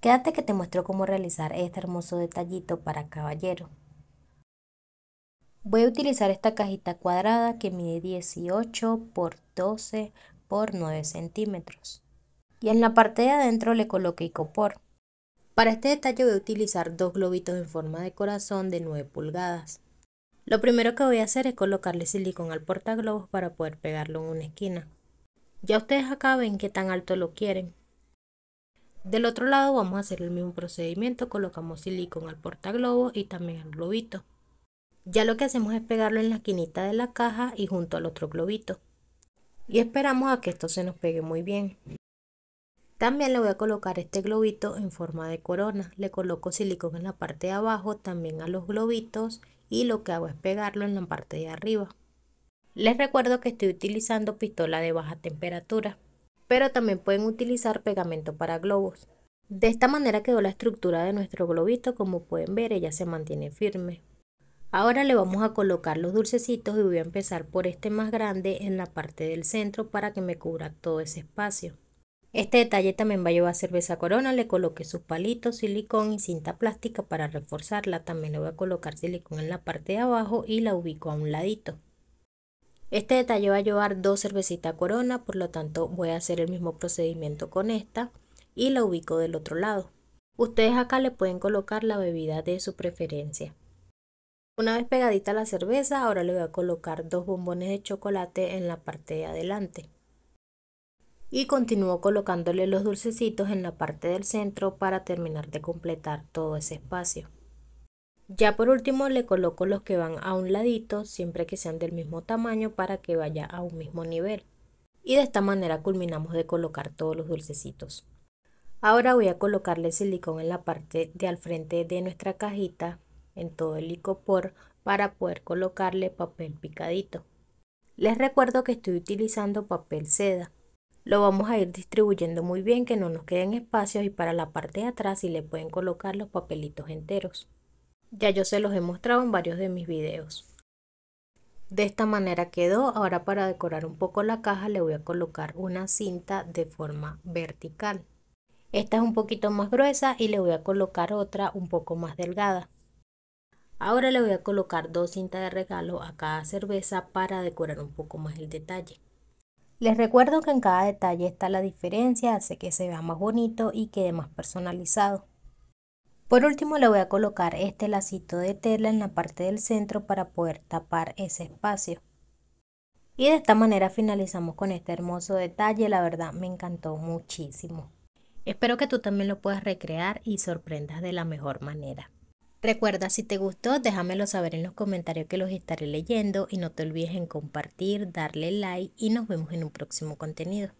Quédate que te muestro cómo realizar este hermoso detallito para caballero. Voy a utilizar esta cajita cuadrada que mide 18 por 12 por 9 centímetros. Y en la parte de adentro le coloqué icopor. Para este detalle voy a utilizar dos globitos en forma de corazón de 9 pulgadas. Lo primero que voy a hacer es colocarle silicón al portaglobos para poder pegarlo en una esquina. Ya ustedes acá ven qué tan alto lo quieren. Del otro lado vamos a hacer el mismo procedimiento, colocamos silicón al portaglobo y también al globito. Ya lo que hacemos es pegarlo en la esquinita de la caja y junto al otro globito. Y esperamos a que esto se nos pegue muy bien. También le voy a colocar este globito en forma de corona. Le coloco silicón en la parte de abajo, también a los globitos y lo que hago es pegarlo en la parte de arriba. Les recuerdo que estoy utilizando pistola de baja temperatura pero también pueden utilizar pegamento para globos. De esta manera quedó la estructura de nuestro globito, como pueden ver ella se mantiene firme. Ahora le vamos a colocar los dulcecitos y voy a empezar por este más grande en la parte del centro para que me cubra todo ese espacio. Este detalle también va a llevar cerveza corona, le coloqué sus palitos, silicón y cinta plástica para reforzarla. También le voy a colocar silicón en la parte de abajo y la ubico a un ladito. Este detalle va a llevar dos cervecitas corona, por lo tanto voy a hacer el mismo procedimiento con esta y la ubico del otro lado. Ustedes acá le pueden colocar la bebida de su preferencia. Una vez pegadita la cerveza, ahora le voy a colocar dos bombones de chocolate en la parte de adelante. Y continúo colocándole los dulcecitos en la parte del centro para terminar de completar todo ese espacio. Ya por último le coloco los que van a un ladito, siempre que sean del mismo tamaño para que vaya a un mismo nivel. Y de esta manera culminamos de colocar todos los dulcecitos. Ahora voy a colocarle silicón en la parte de al frente de nuestra cajita, en todo el licopor, para poder colocarle papel picadito. Les recuerdo que estoy utilizando papel seda. Lo vamos a ir distribuyendo muy bien que no nos queden espacios y para la parte de atrás si le pueden colocar los papelitos enteros. Ya yo se los he mostrado en varios de mis videos. De esta manera quedó. Ahora para decorar un poco la caja le voy a colocar una cinta de forma vertical. Esta es un poquito más gruesa y le voy a colocar otra un poco más delgada. Ahora le voy a colocar dos cintas de regalo a cada cerveza para decorar un poco más el detalle. Les recuerdo que en cada detalle está la diferencia, hace que se vea más bonito y quede más personalizado. Por último le voy a colocar este lacito de tela en la parte del centro para poder tapar ese espacio. Y de esta manera finalizamos con este hermoso detalle, la verdad me encantó muchísimo. Espero que tú también lo puedas recrear y sorprendas de la mejor manera. Recuerda, si te gustó, déjamelo saber en los comentarios que los estaré leyendo y no te olvides en compartir, darle like y nos vemos en un próximo contenido.